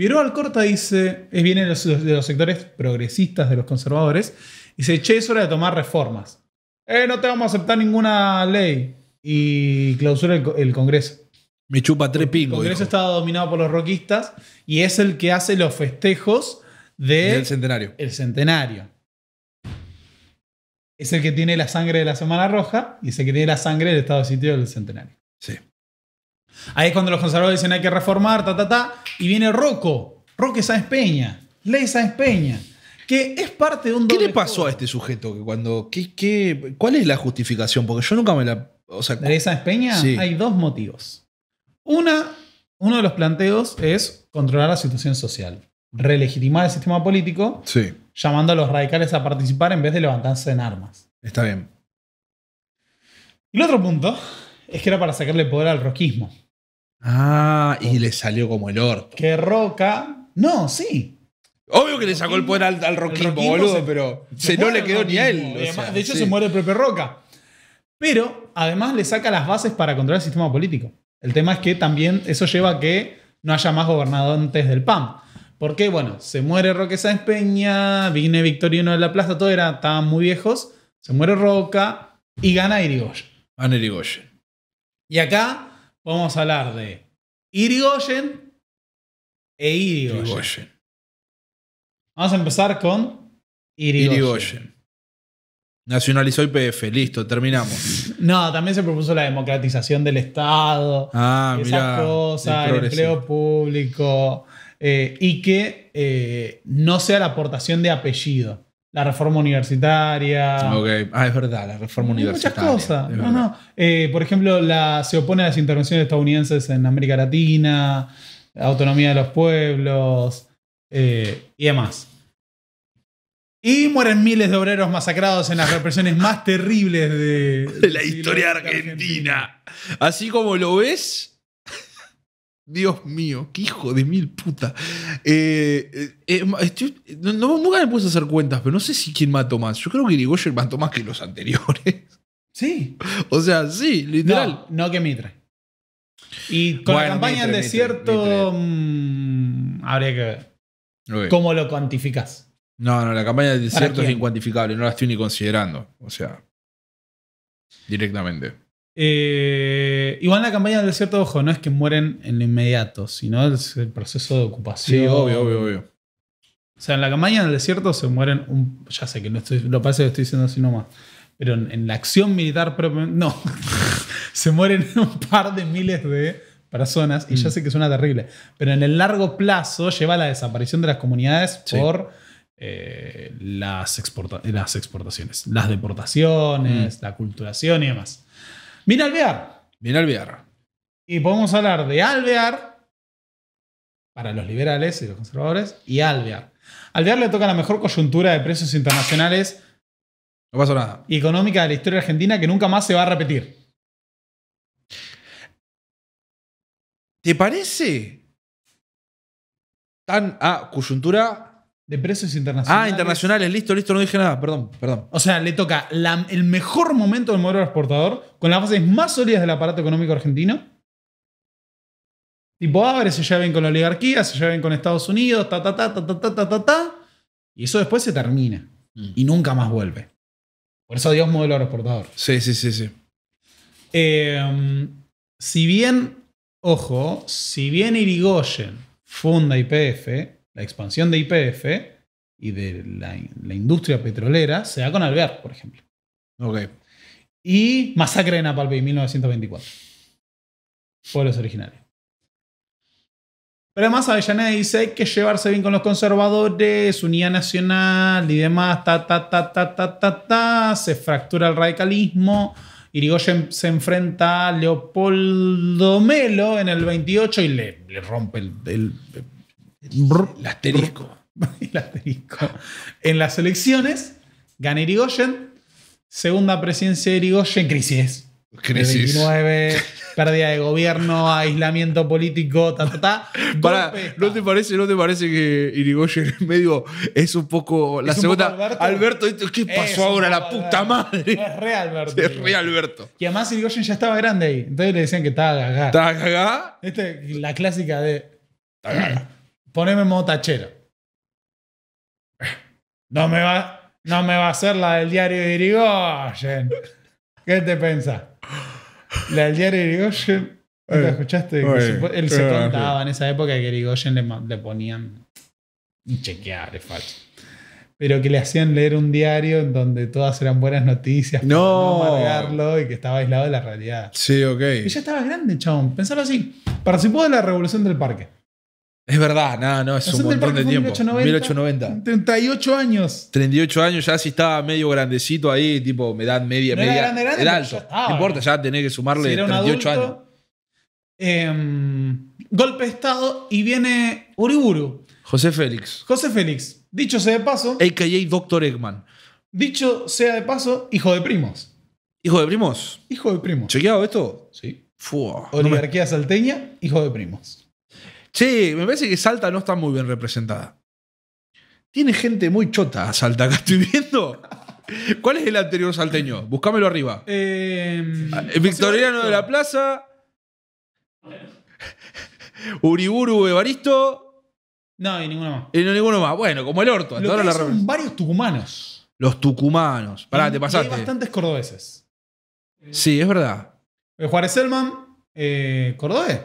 Figueroa Alcorta dice, es bien de los, sectores progresistas, de los conservadores, dice, che, es hora de tomar reformas. Eh, no te vamos a aceptar ninguna ley. Y clausura el, Congreso. Me chupa tres pingos. El Congreso está dominado por los roquistas y es el que hace los festejos del centenario. El centenario. Es el que tiene la sangre de la Semana Roja y es el que tiene la sangre del estado de sitio del centenario. Sí. Ahí es cuando los conservadores dicen hay que reformar, ta, ta, ta. Y viene Rocco, Roque Sáenz Peña, Ley Sáenz Peña, que es parte de un... ¿Qué le pasó a este sujeto? Que cuando, ¿qué, qué, ¿Cuál es la justificación? Porque yo nunca me la... Ley Sáenz Peña, hay dos motivos. uno de los planteos es controlar la situación social, relegitimar el sistema político, llamando a los radicales a participar en vez de levantarse en armas. Está bien. Y el otro punto es que era para sacarle poder al roquismo. Ah, y le salió como el orto. Que Roca. No, sí. Obvio que le sacó el poder al, al Roquimbo, boludo, pero se, no le quedó ni a él. de hecho, se muere el propio Roca. Pero además le saca las bases para controlar el sistema político. El tema es que también eso lleva a que no haya más gobernadores del PAM. Porque, bueno, se muere Roque Sáenz Peña, viene Victorino de la Plaza, todo era, estaban muy viejos. Se muere Roca y gana Irigoyen. Gana Irigoyen. Y acá vamos a hablar de Irigoyen e Irigoyen. Vamos a empezar con Irigoyen. Nacionalizó IPF, listo, terminamos. no, también se propuso la democratización del Estado, ah, esas cosas, el, empleo público, eh, y que eh, no sea la aportación de apellido la reforma universitaria. ah, es verdad, la reforma universitaria. Muchas cosas. No, no. Eh, por ejemplo, se opone a las intervenciones estadounidenses en América Latina, la autonomía de los pueblos eh, y demás. Y mueren miles de obreros masacrados en las represiones más terribles de, la historia argentina. Así como lo ves, Dios mío, qué hijo de mil puta. Eh, eh, no, nunca me puedes hacer cuentas, pero no sé si quién mató más. Yo creo que Irigoyen mató más que los anteriores. Sí. O sea, sí, literal. No, que Mitre. Y con la campaña del desierto. Mm, habría que ver. ¿Cómo lo cuantificas? No, no, la campaña del desierto es incuantificable, no la estoy ni considerando. O sea, directamente igual eh, igual la campaña del desierto, ojo, no es que mueren en lo inmediato, sino es el proceso de ocupación. Sí, obvio, obvio, obvio. O sea, en la campaña del desierto se mueren un. Ya sé que no estoy, lo parece que estoy diciendo así nomás. Pero en, la acción militar No. se mueren un par de miles de personas. Y ya mm. sé que suena terrible. Pero en el largo plazo lleva a la desaparición de las comunidades por eh, las, las exportaciones, las deportaciones, mm. la culturación y demás. Viene Alvear. Viene Alvear. Y podemos hablar de Alvear para los liberales y los conservadores y Alvear. Alvear le toca la mejor coyuntura de precios internacionales. No pasa nada. económica de la historia argentina que nunca más se va a repetir. ¿Te parece tan. a coyuntura de precios ah, internacionales. Ah, internacionales, listo, listo, no dije nada, perdón, perdón. O sea, le toca el mejor momento del modelo exportador con las bases más sólidas del aparato económico argentino. Tipo, abre, se lleven con la oligarquía, se lleven con Estados Unidos, ta, ta, ta, ta, ta, ta, ta, ta, ta. Y eso después se termina. Mm. Y nunca más vuelve. Por eso Dios modelo exportador. Sí, sí, sí, sí. Em, si bien, ojo, si bien Irigoyen funda IPF, la expansión de IPF y de la, industria petrolera se da con Alvear, por ejemplo. Ok. Y Masacre de en 1924. Pueblos originarios. Pero además Avellaneda dice hay que llevarse bien con los conservadores, unidad nacional y demás, ta, ta, ta, ta, ta, Se fractura el radicalismo. Irigoyen se enfrenta a Leopoldo Melo en el 28 y le, le rompe el, el asterisco. el asterisco. En las elecciones, gana Irigoyen. Segunda presidencia de Irigoyen, crisis. Crisis. 29, pérdida de gobierno, aislamiento político, ta, ta, ta. ¿no te parece, no te parece que Irigoyen en medio es un poco la segunda? Alberto? ¿qué pasó ahora? La puta madre. Es re Alberto. Es re Alberto. Y además Irigoyen ya estaba grande ahí. Entonces le decían que estaba gaga Estaba gaga Esta la clásica de. Está poneme en modo tachero. No me va, no me va a hacer la del diario de Irigoyen. ¿Qué te pensás? La del diario de Irigoyen. ¿Lo eh, escuchaste? él se contaba en esa época que Irigoyen le, ponían un chequear, falso. Pero que le hacían leer un diario en donde todas eran buenas noticias, no, para no y que estaba aislado de la realidad. Sí, ok. Y ya estaba grande, chabón. Pensalo así. Participó de la revolución del parque. Es verdad, nada, no, es un montón de tiempo. 1890, 38 años. 38 años, ya si estaba medio grandecito ahí, tipo edad media, media. Era, alto. no importa, ya tenés que sumarle 38 años. Em, golpe de Estado y viene Uriburu. José Félix. José Félix. Dicho sea de paso. AKA Doctor Eggman. Dicho sea de paso, hijo de primos. ¿Hijo de primos? Hijo de primos. ¿Chequeado esto? Sí. Fua, Oligarquía salteña, hijo de primos. Sí, me parece que Salta no está muy bien representada. Tiene gente muy chota Salta acá, estoy viendo. ¿Cuál es el anterior salteño? Buscámelo arriba. Eh, ah, eh, Victoriano de la Plaza. Uriburu Evaristo. No, y ninguno más. Y no, ninguno más. Bueno, como el orto. son varios tucumanos. Los tucumanos. Pará, te pasaste. hay bastantes cordobeses. Sí, es verdad. Eh, Juárez Selman, eh, cordobés.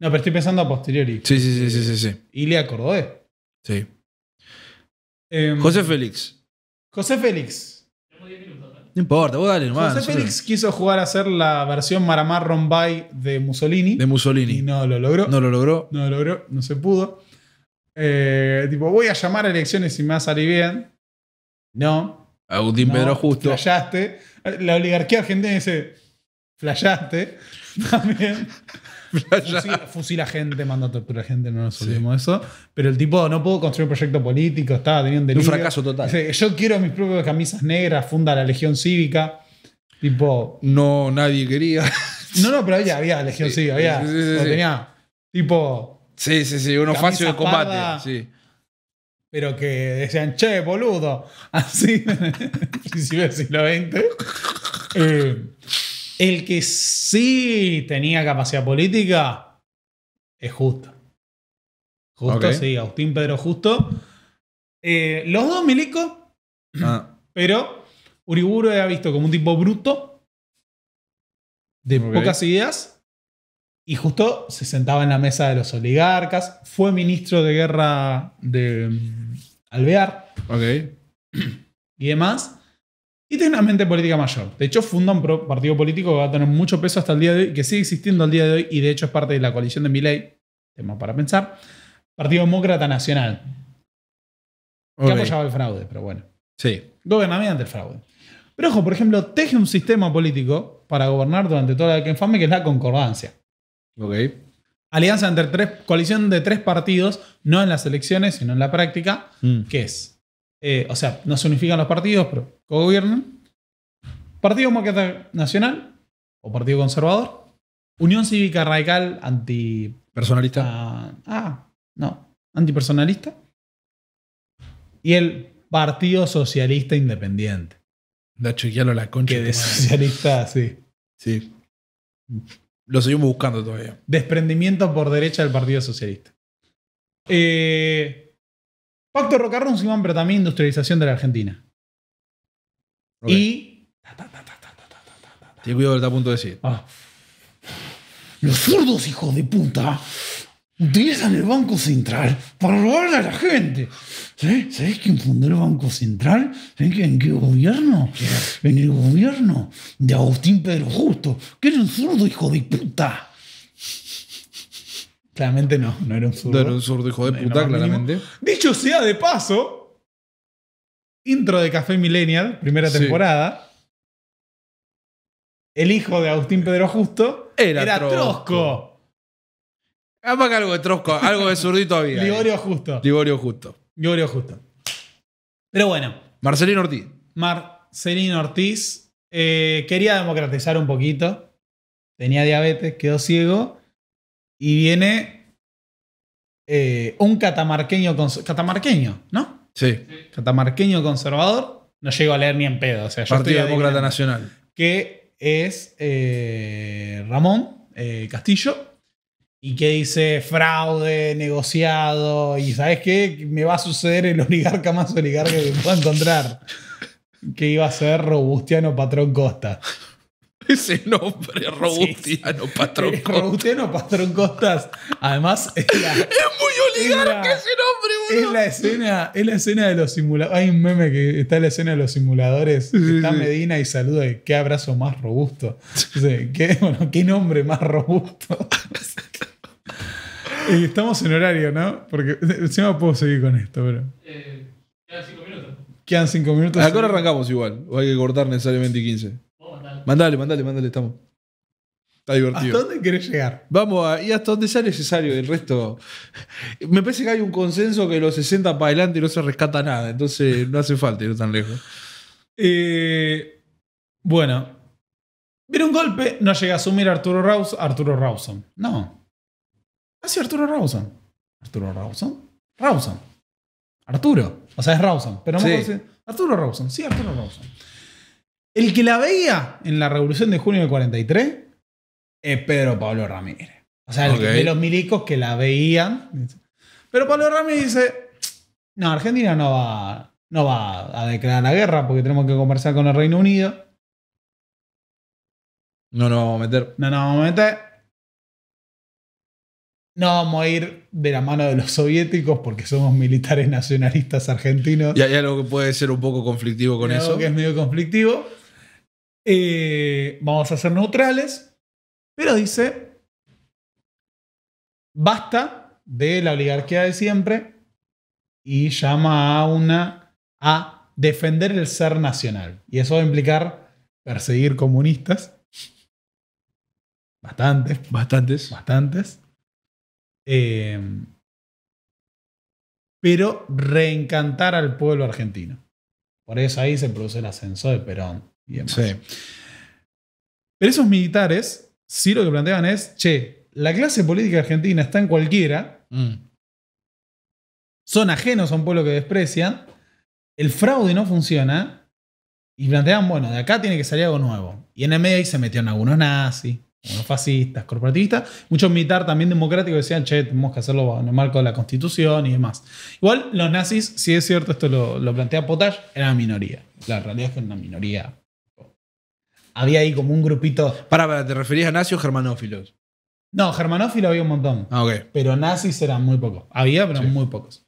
No, pero estoy pensando a posteriori. Sí, sí, sí, sí, sí. Y le acordé. Sí. Eh, José Félix. José Félix. No importa, vos dale nomás. José Félix quiso jugar a hacer la versión Maramar Rombay de Mussolini. De Mussolini. Y no lo logró. No lo logró. No lo logró, no se pudo. Eh, tipo, voy a llamar a elecciones y me va a salir bien. No. Agustín Pedro Justo. callaste. La oligarquía argentina dice flayaste también. Fusila, fusila, gente, manda tortura a gente, no nos olvidemos eso. Pero el tipo no pudo construir un proyecto político, estaba teniendo Un fracaso total. yo quiero mis propias camisas negras, funda la Legión Cívica. Tipo. No, nadie quería. No, no, pero había, había Legión Cívica, había. lo tenía. Tipo. Sí, sí, sí, unos facios de combate. sí. Pero que decían, che, boludo. Así, ves el siglo XX. Eh, el que sí tenía capacidad política es Justo. Justo, sí, Agustín Pedro Justo. Eh, los dos milicos, ah. pero Uriburu era visto como un tipo bruto, de pocas ideas, y justo se sentaba en la mesa de los oligarcas, fue ministro de guerra de mm, Alvear okay. y demás y tiene una mente política mayor. De hecho, funda un partido político que va a tener mucho peso hasta el día de hoy, que sigue existiendo al día de hoy y de hecho es parte de la coalición de Miley. tema para pensar, Partido Demócrata Nacional, que apoyaba el fraude, pero bueno. Sí. ante el fraude. Pero ojo, por ejemplo, teje un sistema político para gobernar durante toda la que infame, que es la concordancia. Ok. Alianza entre tres, coalición de tres partidos, no en las elecciones, sino en la práctica, mm. que es eh, o sea, no se unifican los partidos, pero gobiernan. Partido Democrata Nacional, o Partido Conservador. Unión Cívica Radical Antipersonalista. Ah, ah, no, antipersonalista. Y el Partido Socialista Independiente. ya lo la concha. Que de socialista, sí. Sí. Lo seguimos buscando todavía. Desprendimiento por derecha del Partido Socialista. Eh, Pacto Rocarrón, Simón, pero también industrialización de la Argentina. Y. te cuidado que está a punto de decir. Ah. Los zurdos, hijos de puta, utilizan el Banco Central para robarle a la gente. ¿Sabes, quién fundó el Banco Central? ¿Sabés en qué gobierno? En el gobierno de Agustín Pedro Justo, que era un zurdo, hijo de puta. Claramente no, no era un zurdo. No era un zurdo, hijo de puta, claramente. Dicho sea de paso, intro de Café Millennial, primera temporada. El hijo de Agustín Pedro Justo era, era Trosco. que algo de Trosco, algo de zurdito había. Liborio Justo. Liborio Justo. Liborio Justo. Pero bueno. Marcelino Ortiz. Marcelino Ortiz eh, quería democratizar un poquito. Tenía diabetes, quedó ciego y viene eh, un catamarqueño, catamarqueño, ¿no? Sí. Catamarqueño conservador. No llego a leer ni en pedo. O sea, Partido Demócrata Nacional. Que es eh, Ramón eh, Castillo. Y que dice fraude, negociado. Y ¿sabes qué? Me va a suceder el oligarca más oligarca que puedo encontrar. que iba a ser Robustiano Patrón Costa ese nombre, Robustiano Patrón Costas. Robustiano Patrón Costas. Además, es, la, es muy oligarca ese nombre, Es la escena, es la escena de los simuladores. Hay un meme que está en la escena de los simuladores. está Medina y saluda. Y qué abrazo más robusto. qué, nombre más robusto. Estamos en horario, ¿no? Porque encima puedo seguir con esto, pero. Eh, quedan cinco minutos. Quedan cinco minutos. Acá arrancamos igual. O hay que cortar necesariamente 15. Mandale, mandale, mandale, estamos. Está divertido. ¿Hasta dónde querés llegar? Vamos, a, y hasta donde sea necesario. El resto. Me parece que hay un consenso que los 60 para adelante no se rescata nada. Entonces no hace falta ir tan lejos. Eh, bueno. Viene un golpe, no llega a asumir Arturo Rawson. Arturo Rawson. No. Ah, Arturo Rawson. Arturo Rawson. Rawson. Arturo. O sea, es Rawson. Pero no sí. Arturo Rawson. Sí, Arturo Rawson. El que la veía en la revolución de junio del 43 es Pedro Pablo Ramírez. O sea, el de los milicos que la veían. Pero Pablo Ramírez dice: No, Argentina no va, no va a declarar la guerra porque tenemos que conversar con el Reino Unido. No nos vamos a meter. No nos vamos a meter. No vamos a ir de la mano de los soviéticos porque somos militares nacionalistas argentinos. Y hay algo que puede ser un poco conflictivo con eso. que es medio conflictivo. Eh, vamos a ser neutrales, pero dice, basta de la oligarquía de siempre y llama a una a defender el ser nacional. Y eso va a implicar perseguir comunistas. Bastantes. Bastantes. Bastantes. Eh, pero reencantar al pueblo argentino. Por eso ahí se produce el ascenso de Perón. Pero esos militares, sí lo que planteaban es, che, la clase política argentina está en cualquiera, mm. son ajenos a un pueblo que desprecian, el fraude no funciona, y planteaban, bueno, de acá tiene que salir algo nuevo. Y en el medio se metieron algunos nazis, algunos fascistas, corporativistas, muchos militares también democráticos decían, che, tenemos que hacerlo en el marco de la constitución y demás. Igual los nazis, si es cierto, esto lo, lo plantea Potash, eran minoría. La realidad es que era una minoría había ahí como un grupito. Para, ¿te referías a nazis o germanófilos? No, germanófilos había un montón. Ah, pero nazis eran muy pocos. Había, pero muy pocos.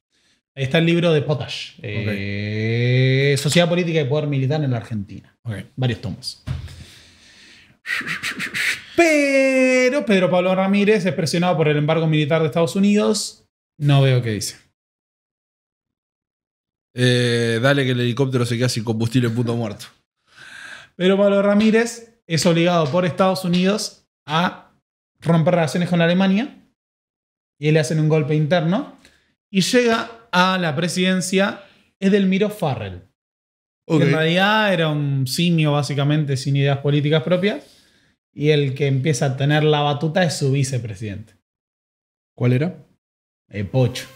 Ahí está el libro de Potash. Eh, Sociedad Política y Poder Militar en la Argentina. Varios tomos. Pero Pedro Pablo Ramírez es presionado por el embargo militar de Estados Unidos. No veo qué dice. Eh, dale que el helicóptero se queda sin combustible, en punto muerto. Pero Pablo Ramírez es obligado por Estados Unidos a romper relaciones con Alemania y le hacen un golpe interno y llega a la presidencia Edelmiro Farrell. Que en realidad era un simio básicamente sin ideas políticas propias y el que empieza a tener la batuta es su vicepresidente. ¿Cuál era? El eh, Pocho.